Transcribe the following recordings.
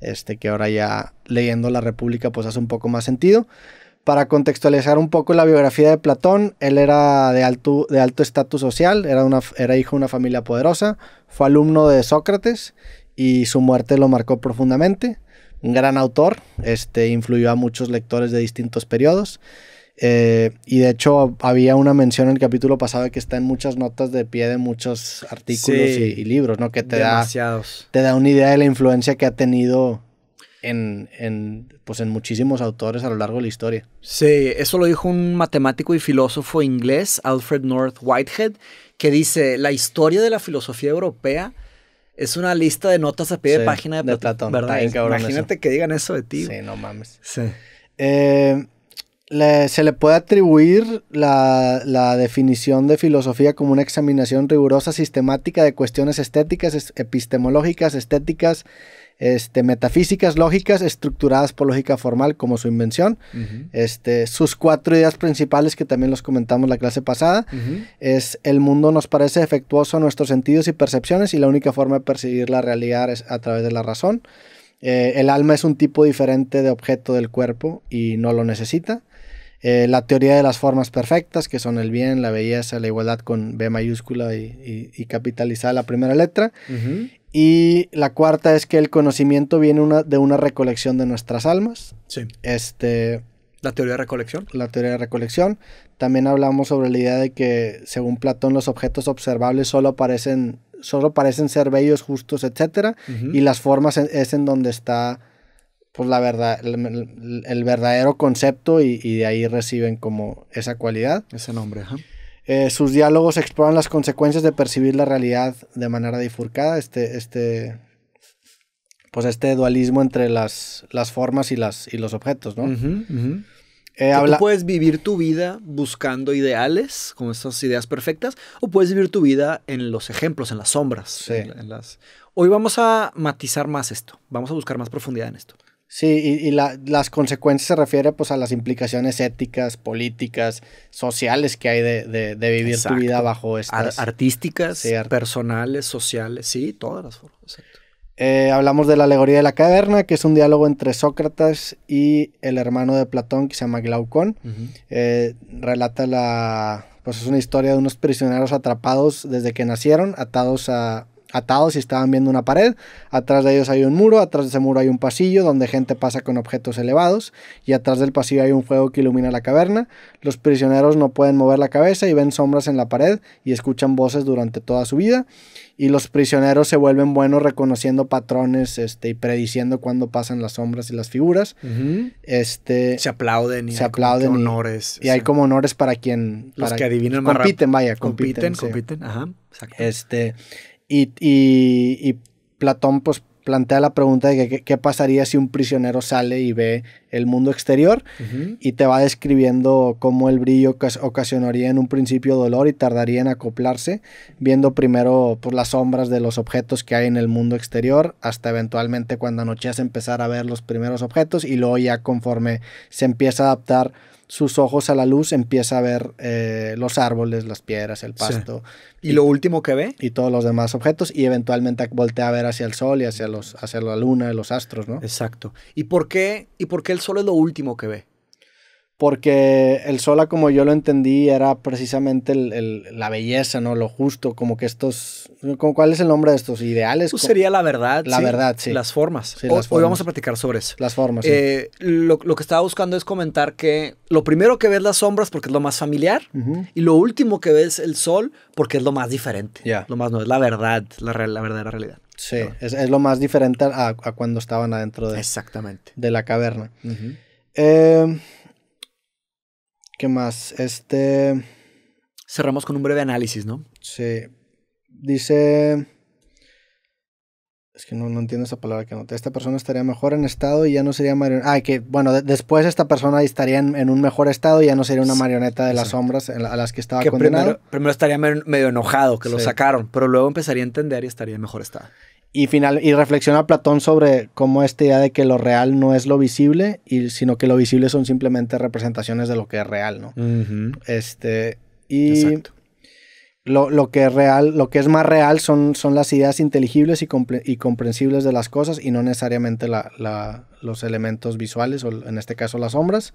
este, que ahora ya leyendo La República pues hace un poco más sentido. Para contextualizar un poco la biografía de Platón, él era de alto de alto estatus social, era, una, era hijo de una familia poderosa, fue alumno de Sócrates y su muerte lo marcó profundamente. gran autor, este, influyó a muchos lectores de distintos periodos. Eh, y de hecho había una mención en el capítulo pasado que está en muchas notas de pie de muchos artículos y, libros, ¿no? Que te da, te da una idea de la influencia que ha tenido en, en, pues en muchísimos autores a lo largo de la historia. Sí, eso lo dijo un matemático y filósofo inglés, Alfred North Whitehead, que dice, la historia de la filosofía europea es una lista de notas a pie de página de, Platón. ¿verdad? Imagínate que digan eso de ti. Sí, no mames. Sí. Eh, se le puede atribuir la, definición de filosofía como una examinación rigurosa, sistemática de cuestiones estéticas, epistemológicas, estéticas, este, metafísicas, lógicas, estructuradas por lógica formal como su invención. este, sus cuatro ideas principales, que también los comentamos la clase pasada, es el mundo nos parece defectuoso a nuestros sentidos y percepciones y la única forma de percibir la realidad es a través de la razón. Eh, el alma es un tipo diferente de objeto del cuerpo y no lo necesita. Eh, la teoría de las formas perfectas, que son el bien, la belleza, la igualdad con B mayúscula y, capitalizada la primera letra. Y la cuarta es que el conocimiento viene una, de una recolección de nuestras almas. Sí. Este, la teoría de recolección. La teoría de recolección. También hablamos sobre la idea de que, según Platón, los objetos observables solo parecen, solo parecen ser bellos, justos, etc. Y las formas e, es en donde está pues la verdad, el, verdadero concepto y, de ahí reciben como esa cualidad. Ese nombre, ajá. Eh, sus diálogos exploran las consecuencias de percibir la realidad de manera difurcada, este, este, pues este dualismo entre las, las formas y, las, y los objetos, ¿no? Eh, Tú puedes vivir tu vida buscando ideales, con esas ideas perfectas, o puedes vivir tu vida en los ejemplos, en las sombras. Hoy vamos a matizar más esto, vamos a buscar más profundidad en esto. Sí, y, y las consecuencias se refiere pues a las implicaciones éticas, políticas, sociales que hay de, vivir tu vida bajo estas. artísticas, personales, sociales, sí, todas las formas. Eh, hablamos de la alegoría de la caverna, que es un diálogo entre Sócrates y el hermano de Platón, que se llama Glaucón. Eh, relata la. Pues es una historia de unos prisioneros atrapados desde que nacieron, atados a atados y estaban viendo una pared. Atrás de ellos hay un muro, atrás de ese muro hay un pasillo donde gente pasa con objetos elevados y atrás del pasillo hay un fuego que ilumina la caverna. Los prisioneros no pueden mover la cabeza y ven sombras en la pared y escuchan voces durante toda su vida y los prisioneros se vuelven buenos reconociendo patrones este, y prediciendo cuándo pasan las sombras y las figuras. este, se aplauden y se aplauden honores. Y hay como honores para quien... Los que adivinan compiten, más Compiten, vaya, compiten. Compiten, compiten, ajá. Exacto. Este, y, Platón pues plantea la pregunta de qué pasaría si un prisionero sale y ve el mundo exterior y te va describiendo cómo el brillo ocasionaría en un principio dolor y tardaría en acoplarse, viendo primero por pues, las sombras de los objetos que hay en el mundo exterior, hasta eventualmente cuando anochece empezar a ver los primeros objetos y luego ya conforme se empieza a adaptar sus ojos a la luz, empieza a ver eh, los árboles, las piedras, el pasto. ¿Y, lo último que ve? Y todos los demás objetos, y eventualmente voltea a ver hacia el sol y hacia, los, hacia la luna, y los astros, ¿no? Exacto. ¿Y por, qué, ¿Y por qué el sol es lo último que ve? porque el sola como yo lo entendí era precisamente la belleza, ¿no? Lo justo, como que estos, ¿cuál es el nombre de estos ideales? Pues sería la verdad. La verdad, sí. Las formas. Hoy vamos a platicar sobre eso. Las formas. Eh, lo, que estaba buscando es comentar que lo primero que ves las sombras porque es lo más familiar y lo último que ves el sol porque es lo más diferente. ya Lo más no, es la verdad, la, la verdadera realidad. Sí, es, lo más diferente a, cuando estaban adentro de, Exactamente. de la caverna. eh, ¿Qué más? Este. Cerramos con un breve análisis, ¿no? Sí. Dice. Es que no, entiendo esa palabra que no Esta persona estaría mejor en estado y ya no sería marioneta. Ah, que bueno, después esta persona estaría en, un mejor estado y ya no sería una marioneta de las sombras a las que estaba condenado. Primero, estaría medio enojado que lo sacaron, pero luego empezaría a entender y estaría en mejor estado. Y, final, y reflexiona Platón sobre cómo esta idea de que lo real no es lo visible, y, sino que lo visible son simplemente representaciones de lo que es real, ¿no? Este. Y Lo, que es real, lo que es más real son, son las ideas inteligibles y, y comprensibles de las cosas y no necesariamente los elementos visuales, o en este caso las sombras.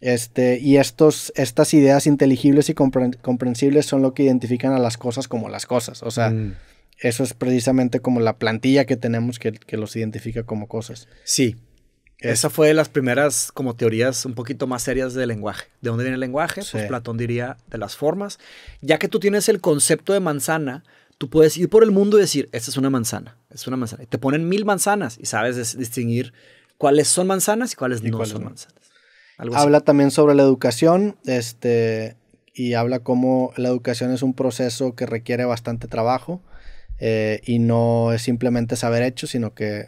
Este, y estos, estas ideas inteligibles y comprensibles son lo que identifican a las cosas como las cosas. O sea. Mm eso es precisamente como la plantilla que tenemos que, los identifica como cosas. Sí. Esa fue de las primeras como teorías un poquito más serias del lenguaje. ¿De dónde viene el lenguaje? Pues Platón diría de las formas. Ya que tú tienes el concepto de manzana, tú puedes ir por el mundo y decir, esta es una manzana, es una manzana. Y te ponen mil manzanas y sabes distinguir cuáles son manzanas y cuáles no son manzanas. habla también sobre la educación, este, y habla cómo la educación es un proceso que requiere bastante trabajo eh, y no es simplemente saber hecho, sino que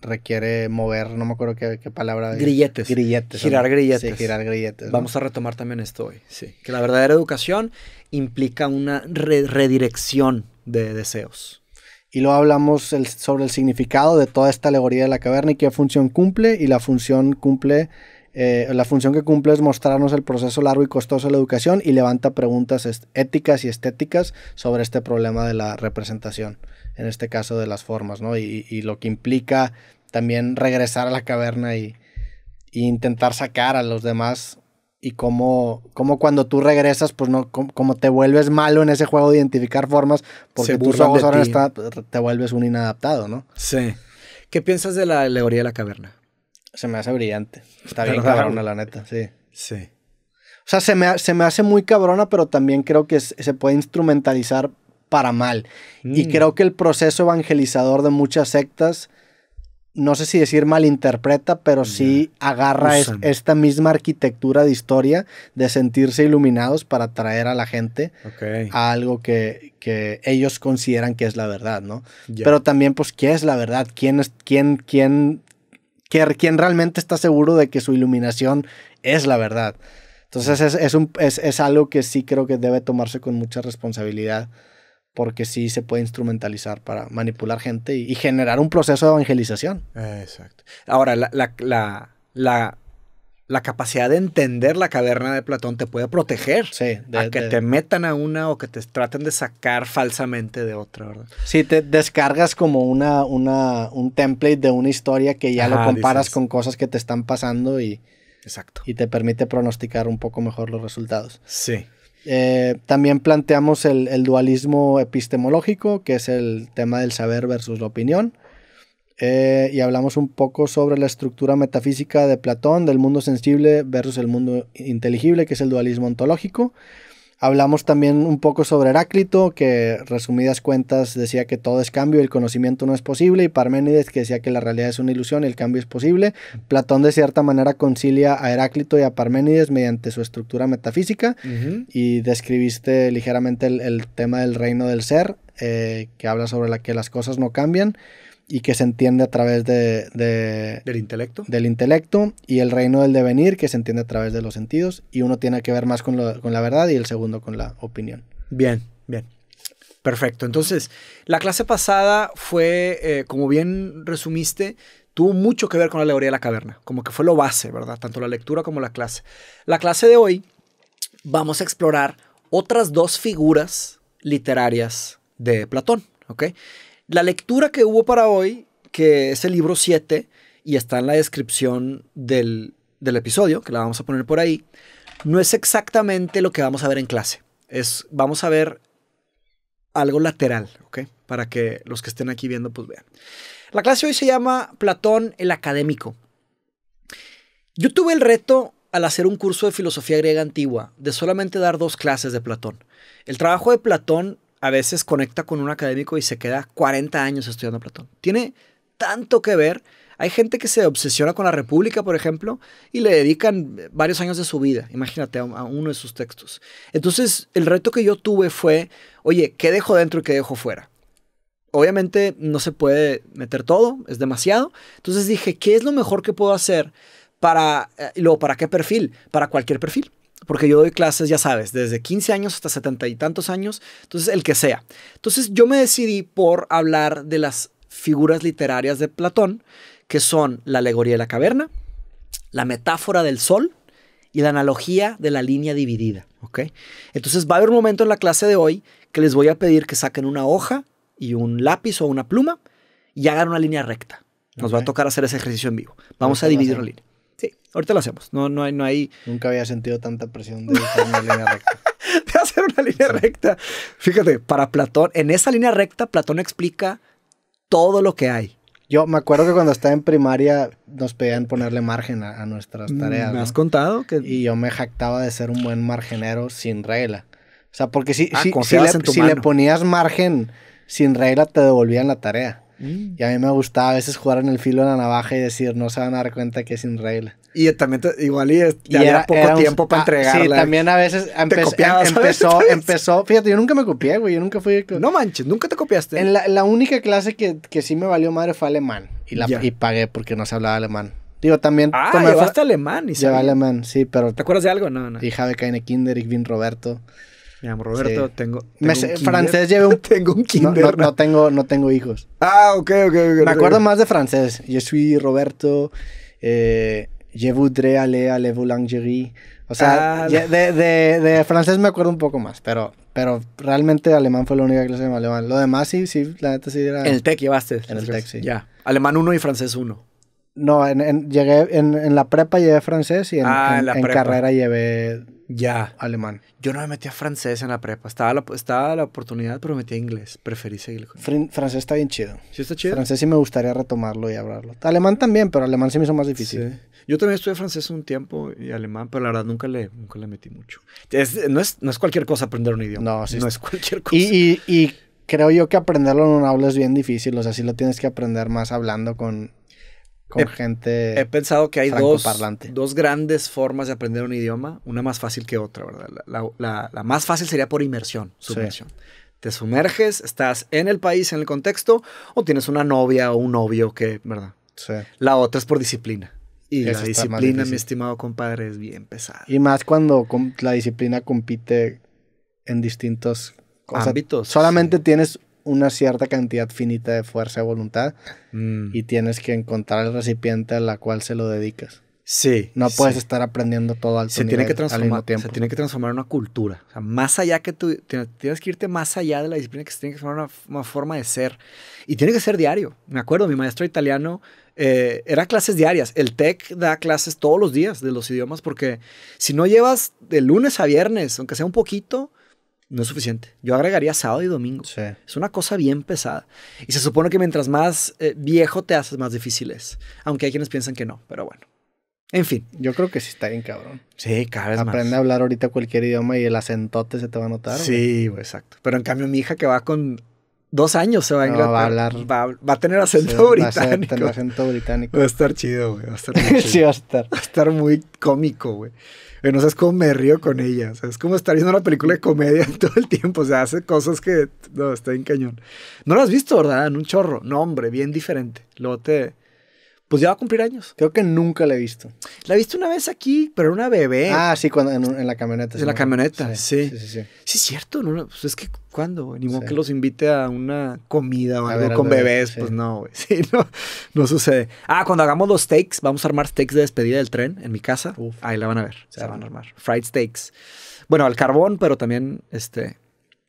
requiere mover, no me acuerdo qué, qué palabra. Grilletes. Grilletes. Girar grilletes. Sí, girar grilletes. Vamos a retomar también esto hoy, sí. Que la verdadera educación implica una redirección de deseos. Y luego hablamos sobre el significado de toda esta alegoría de la caverna y qué función cumple, y la función cumple eh, la función que cumple es mostrarnos el proceso largo y costoso de la educación y levanta preguntas éticas y estéticas sobre este problema de la representación, en este caso de las formas, ¿no? Y, lo que implica también regresar a la caverna y, intentar sacar a los demás y cómo, cómo, cuando tú regresas, pues no, como, te vuelves malo en ese juego de identificar formas, porque tú ojos ahora te vuelves un inadaptado, ¿no? Sí. ¿Qué piensas de la alegoría de la caverna? Se me hace brillante. Está bien cabrona, la neta, sí. Sí. O sea, se me, hace muy cabrona, pero también creo que se puede instrumentalizar para mal. Y mm. creo que el proceso evangelizador de muchas sectas, no sé si decir malinterpreta, pero sí agarra esta misma arquitectura de historia de sentirse iluminados para atraer a la gente a algo que, ellos consideran que es la verdad, ¿no? Pero también, pues, ¿qué es la verdad? ¿Quién, es, quién, quién, quien realmente está seguro de que su iluminación es la verdad. Entonces es, es, algo que sí creo que debe tomarse con mucha responsabilidad porque sí se puede instrumentalizar para manipular gente y, generar un proceso de evangelización. Exacto. Ahora, la, la, la la capacidad de entender la caverna de Platón te puede proteger a que te metan a una o que te traten de sacar falsamente de otra, ¿verdad? Sí, te descargas como una, un template de una historia que ya lo comparas con cosas que te están pasando y, Exacto. y te permite pronosticar un poco mejor los resultados. Sí. Eh, también planteamos el, dualismo epistemológico, que es el tema del saber versus la opinión. Eh, y hablamos un poco sobre la estructura metafísica de Platón, del mundo sensible versus el mundo inteligible, que es el dualismo ontológico. Hablamos también un poco sobre Heráclito, que resumidas cuentas decía que todo es cambio, el conocimiento no es posible, y Parménides que decía que la realidad es una ilusión y el cambio es posible. Platón de cierta manera concilia a Heráclito y a Parménides mediante su estructura metafísica y describiste ligeramente el, tema del reino del ser, eh, que habla sobre la que las cosas no cambian y que se entiende a través de, del intelecto. Del intelecto y el reino del devenir que se entiende a través de los sentidos y uno tiene que ver más con, la verdad y el segundo con la opinión. Bien, bien. Perfecto. Entonces, la clase pasada fue, eh, como bien resumiste, tuvo mucho que ver con la alegoría de la caverna, como que fue lo base, ¿verdad? Tanto la lectura como la clase. La clase de hoy vamos a explorar otras dos figuras literarias de Platón, ¿ok? La lectura que hubo para hoy, que es el libro 7, y está en la descripción del, episodio, que la vamos a poner por ahí, no es exactamente lo que vamos a ver en clase. Es, vamos a ver algo lateral, Para que los que estén aquí viendo, pues vean. La clase hoy se llama Platón el Académico. Yo tuve el reto al hacer un curso de filosofía griega antigua de solamente dar dos clases de Platón. El trabajo de Platón a veces conecta con un académico y se queda 40 años estudiando Platón. Tiene tanto que ver. Hay gente que se obsesiona con la República, por ejemplo, y le dedican varios años de su vida, imagínate, a uno de sus textos. Entonces, el reto que yo tuve fue, oye, ¿qué dejo dentro y qué dejo fuera? Obviamente no se puede meter todo, es demasiado. Entonces dije, ¿qué es lo mejor que puedo hacer para, eh, y luego, ¿para qué perfil? Para cualquier perfil porque yo doy clases, ya sabes, desde 15 años hasta 70 y tantos años, entonces el que sea. Entonces yo me decidí por hablar de las figuras literarias de Platón, que son la alegoría de la caverna, la metáfora del sol y la analogía de la línea dividida, ¿ok? Entonces va a haber un momento en la clase de hoy que les voy a pedir que saquen una hoja y un lápiz o una pluma y hagan una línea recta. Nos va a tocar hacer ese ejercicio en vivo. Vamos a dividir la línea. Sí, ahorita lo hacemos. No, no, hay, no hay... Nunca había sentido tanta presión de hacer una línea recta. De hacer una línea recta. Fíjate, para Platón, en esa línea recta, Platón explica todo lo que hay. Yo me acuerdo que cuando estaba en primaria nos pedían ponerle margen a, nuestras mm, tareas. Me has contado que. Y yo me jactaba de ser un buen margenero sin regla. O sea, porque si, ah, si le ponías margen sin regla, te devolvían la tarea. Mm. Y a mí me gustaba a veces jugar en el filo de la navaja y decir, no se van a dar cuenta que es sin Y también, igual, y, era, poco tiempo para entregarla. Sí, también a veces em-, empezó, empezó. Fíjate, yo nunca me copié, güey. Yo nunca fui. No manches, nunca te copiaste. En la, la única clase que, que, sí me valió madre fue alemán. Y, la, y pagué porque no se hablaba alemán. Digo, también. Ah, llevaste alemán. Y alemán, sí, pero. ¿Te acuerdas de algo? No, no. Y de Kaine Kinder, Igvin Roberto. Me llamo Roberto, tengo, francés llevo un tengo un kinder. No, no, tengo no tengo hijos. Ah, ok, ok, ok. Me acuerdo más de francés. Yo soy Roberto eh, je voudrais aller à boulangerie. O sea, ah, de, francés me acuerdo un poco más, pero, pero realmente alemán fue la única clase de alemán. Lo demás sí, sí, la neta sí era... En el TEC llevaste. En el TEC, sí. Ya. Alemán 1 y francés 1. No, en, llegué en, la prepa llevé francés y en, ah, carrera llevé ya. alemán. Yo no me metí a francés en la prepa. Estaba la, estaba la oportunidad, pero metí a inglés. Preferí seguir con Francés está bien chido. ¿Sí está chido? Francés sí me gustaría retomarlo y hablarlo. Alemán también, pero alemán sí me hizo más difícil. Yo también estudié francés un tiempo y alemán, pero la verdad nunca le, nunca le metí mucho. no, es, cualquier cosa aprender un idioma. No, sí. No es cualquier cosa. y, y creo yo que aprenderlo en un aula es bien difícil. O sea, sí lo tienes que aprender más hablando con con he, gente. He pensado que hay dos, grandes formas de aprender un idioma, una más fácil que otra, ¿verdad? La, más fácil sería por inmersión, submersión. Te sumerges, estás en el país, en el contexto, o tienes una novia o un novio que, ¿verdad? Sí. La otra es por disciplina. Y la disciplina, mi estimado compadre, es bien pesada. Y más cuando la disciplina compite en distintos ámbitos. solamente tienes una cierta cantidad finita de fuerza de voluntad mm. y tienes que encontrar el recipiente a la cual se lo dedicas. Sí. No puedes estar aprendiendo todo al, mismo tiene que transformar, Se tiene que transformar una cultura. O sea, más allá que tú, tienes que irte más allá de la disciplina, que se tiene que formar una, forma de ser. Y tiene que ser diario. Me acuerdo, mi maestro italiano eh, era clases diarias. El TEC da clases todos los días de los idiomas porque si no llevas de lunes a viernes, aunque sea un poquito, no es suficiente. Yo agregaría sábado y domingo. Sí. Es una cosa bien pesada. Y se supone que mientras más eh, viejo te haces, más difícil es. Aunque hay quienes piensan que no, pero bueno. En fin. Yo creo que sí está bien, cabrón. Sí, cada Aprende más. Aprende a hablar ahorita cualquier idioma y el acentote se te va a notar. Sí, exacto. Pero en cambio, mi hija que va con dos años se va a Inglaterra. va a hablar. Va, a tener acento británico. Va a tener acento británico. Va a estar chido, güey. Va a estar chido. va a estar. Va a estar muy cómico, güey. No sabes cómo me río con ella. es como estar viendo una película de comedia todo el tiempo. O sea, hace cosas que. No, está en cañón. No lo has visto, ¿verdad? En un chorro. No, hombre, bien diferente. Luego te pues ya va a cumplir años. Creo que nunca la he visto. La he visto una vez aquí, pero era una bebé. Ah, sí, cuando, en, la camioneta. En la camioneta, sí. Sí, sí, sí. sí. es cierto, pues es que cuando, ni modo que los invite a una comida o algo con bebés, pues no, güey. Sí, no, sucede. Ah, cuando hagamos los steaks, vamos a armar steaks de despedida del tren en mi casa. Ahí la van a ver, se van a armar. Fried steaks. Bueno, al carbón, pero también este,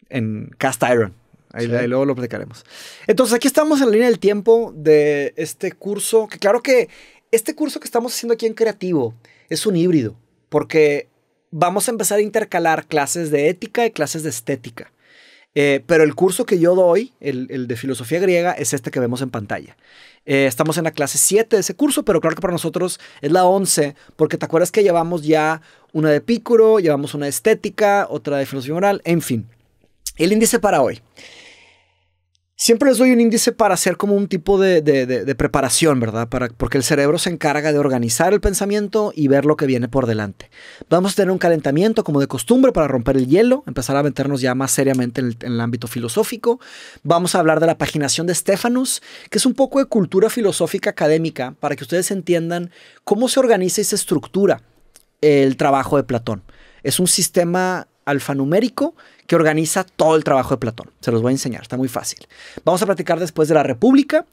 en cast iron. Ahí, luego lo platicaremos. Entonces, aquí estamos en la línea del tiempo de este curso, que claro que este curso que estamos haciendo aquí en Creativo es un híbrido, porque vamos a empezar a intercalar clases de ética y clases de estética. Eh, pero el curso que yo doy, el, de filosofía griega, es este que vemos en pantalla. Eh, estamos en la clase 7 de ese curso, pero claro que para nosotros es la 11, porque te acuerdas que llevamos ya una de Epicuro, llevamos una de estética, otra de filosofía moral, en fin. El índice para hoy. Siempre les doy un índice para hacer como un tipo de, preparación, ¿verdad? Para, porque el cerebro se encarga de organizar el pensamiento y ver lo que viene por delante. Vamos a tener un calentamiento como de costumbre para romper el hielo, empezar a meternos ya más seriamente en el, ámbito filosófico. Vamos a hablar de la paginación de Stefanus, que es un poco de cultura filosófica académica para que ustedes entiendan cómo se organiza y se estructura el trabajo de Platón. Es un sistema alfanumérico que organiza todo el trabajo de Platón. Se los voy a enseñar, está muy fácil. Vamos a platicar después de la República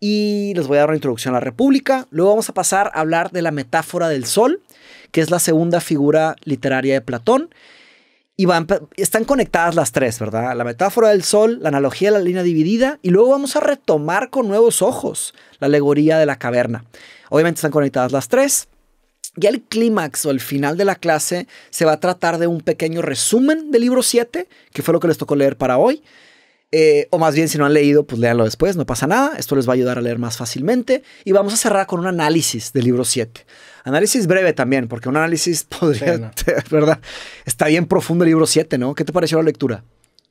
y les voy a dar una introducción a la República. Luego vamos a pasar a hablar de la metáfora del sol, que es la segunda figura literaria de Platón. Y están conectadas las tres, ¿verdad? La metáfora del sol, la analogía de la línea dividida y luego vamos a retomar con nuevos ojos la alegoría de la caverna. Obviamente están conectadas las tres. Y el clímax o el final de la clase se va a tratar de un pequeño resumen del libro 7, que fue lo que les tocó leer para hoy. Eh, o más bien, si no han leído, pues léanlo después, no pasa nada. Esto les va a ayudar a leer más fácilmente. Y vamos a cerrar con un análisis del libro 7. Análisis breve también, porque un análisis podría, ¿verdad? Está bien profundo el libro 7, ¿no? ¿Qué te pareció la lectura?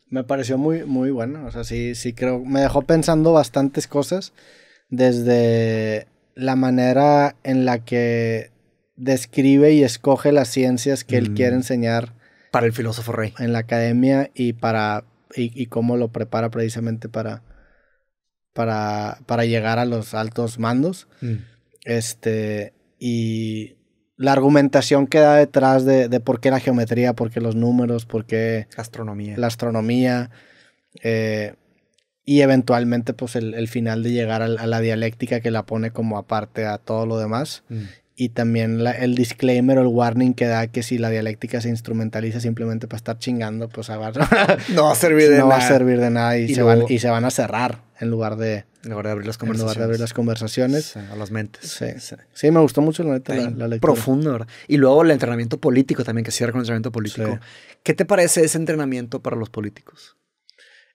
Me pareció muy, muy bueno O sea, sí, sí creo. Me dejó pensando bastantes cosas desde la manera en la que describe y escoge las ciencias que él quiere mm. enseñar. Para el filósofo rey. En la academia y para. y, cómo lo prepara precisamente para. para. para llegar a los altos mandos. Mm. Este. Y la argumentación que da detrás de, por qué la geometría, por qué los números, por qué... Astronomía. La astronomía. Eh, y eventualmente, pues, el, final de llegar a, la dialéctica que la pone como aparte a todo lo demás. Mm y también el disclaimer o el warning que da que si la dialéctica se instrumentaliza simplemente para estar chingando, pues ah, ver no va a servir de no nada. va a servir de nada y, se van, y, se van, a cerrar en lugar de, en de abrir las conversaciones. En lugar de abrir las conversaciones. a las mentes. Sí. sí. sí. me gustó mucho la lectura. Profundo, ¿verdad? Y luego el entrenamiento político también, que cierra con el entrenamiento político. ¿Qué te parece ese entrenamiento para los políticos?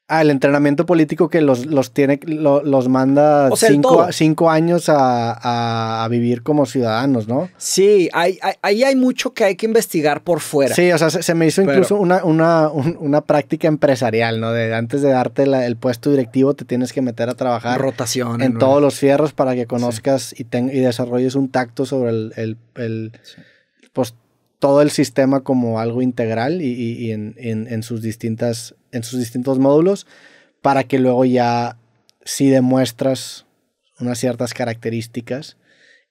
Ah, el entrenamiento político que los, tiene, los manda cinco, años a, vivir como ciudadanos, ¿no? Sí, ahí hay, hay, mucho que hay que investigar por fuera. Sí, o sea, se, me hizo incluso una, una, una, práctica empresarial, ¿no? De antes de darte el puesto directivo, te tienes que meter a trabajar. Rotación. En todos los fierros para que conozcas y, y desarrolles un tacto sobre el, el, pues, todo el sistema como algo integral y, y, en, en, sus distintas, en sus distintos módulos para que luego ya si demuestras unas ciertas características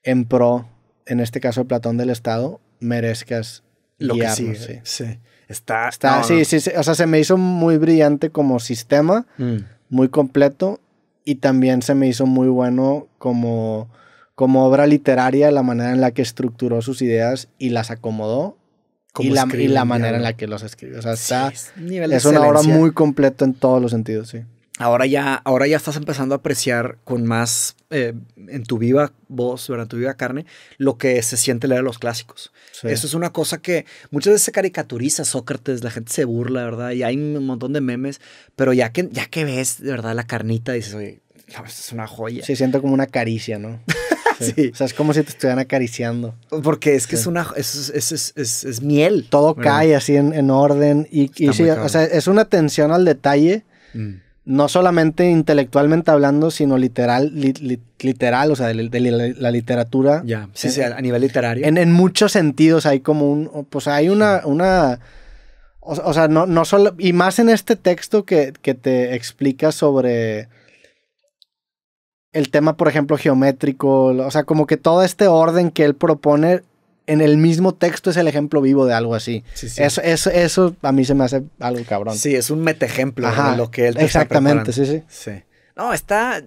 en pro, en este caso el Platón del Estado, merezcas lo que sigue. Sí. sí. Está, Está sí, sí, o sea, se me hizo muy brillante como sistema, mm. muy completo y también se me hizo muy bueno como como obra literaria la manera en la que estructuró sus ideas y las acomodó y la, y la, manera en la que los escribió O sea, está, es, una obra muy completa en todos los sentidos, sí. Ahora ya, ahora ya estás empezando a apreciar con más eh, en tu viva voz, en tu viva carne, lo que se siente leer los clásicos. Eso es una cosa que muchas veces se caricaturiza Sócrates, la gente se burla, ¿verdad? Y hay un montón de memes, pero ya que, ya que ves, de verdad, la carnita, dices, oye, es una joya. Se siente como una caricia, ¿no? O sea, es como si te estuvieran acariciando. Porque es que es una. Es, miel. Todo cae así en, orden. Y, o sea, es una atención al detalle. Mm. No solamente intelectualmente hablando, sino literal, literal, o sea, de, la, literatura. Ya, sí, a nivel literario. En, muchos sentidos hay como un. Pues hay una. una o, sea, no, no solo. Y más en este texto que, que te explica sobre el tema, por ejemplo, geométrico, o sea, como que todo este orden que él propone en el mismo texto es el ejemplo vivo de algo así. Eso, eso, eso, a mí se me hace algo cabrón. Sí, es un metejemplo de lo que él te Exactamente, sí, sí. Sí. No, está.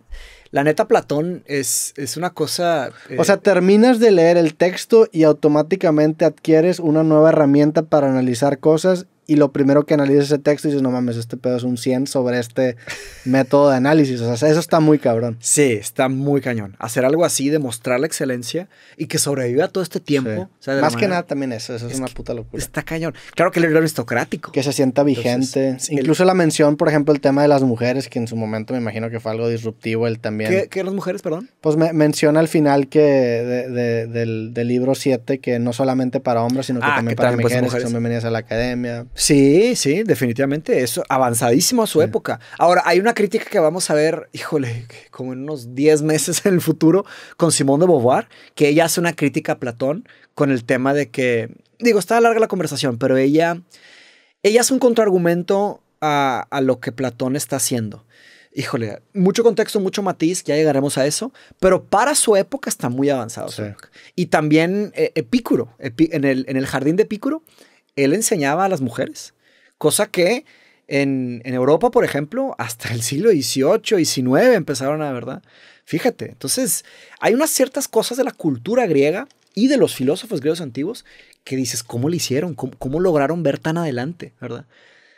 La neta, Platón es, es una cosa. o sea, eh, terminas de leer el texto y automáticamente adquieres una nueva herramienta para analizar cosas y lo primero que analiza ese texto y dices, no mames, este pedo es un 100 sobre este método de análisis. O sea, eso está muy cabrón. Sí, está muy cañón. Hacer algo así, demostrar la excelencia y que sobreviva todo este tiempo. Más que nada también eso, eso es, una puta locura. Está cañón. Claro que el libro aristocrático. Que se sienta vigente. Incluso la mención, por ejemplo, el tema de las mujeres, que en su momento me imagino que fue algo disruptivo él también. ¿Qué, qué las mujeres, perdón? Pues menciona al final que de, del, del, libro 7 que no solamente para hombres, sino que ah, también para pues, mujeres, que son bienvenidas a la academia. Sí, sí, definitivamente. eso, avanzadísimo a su época. Ahora, hay una crítica que vamos a ver, híjole, como en unos 10 meses en el futuro, con Simón de Beauvoir, que ella hace una crítica a Platón con el tema de que, digo, está larga la conversación, pero ella, ella hace un contraargumento a, lo que Platón está haciendo híjole, mucho contexto, mucho matiz, ya llegaremos a eso, pero para su época está muy avanzado. Y también eh, Epicuro, en, el, en, el, jardín de Epicuro, él enseñaba a las mujeres, cosa que en, Europa, por ejemplo, hasta el siglo XVIII, XIX empezaron a, ¿verdad? Fíjate, entonces hay unas ciertas cosas de la cultura griega y de los filósofos griegos antiguos que dices, ¿cómo lo hicieron? ¿Cómo, cómo lograron ver tan adelante, ¿verdad?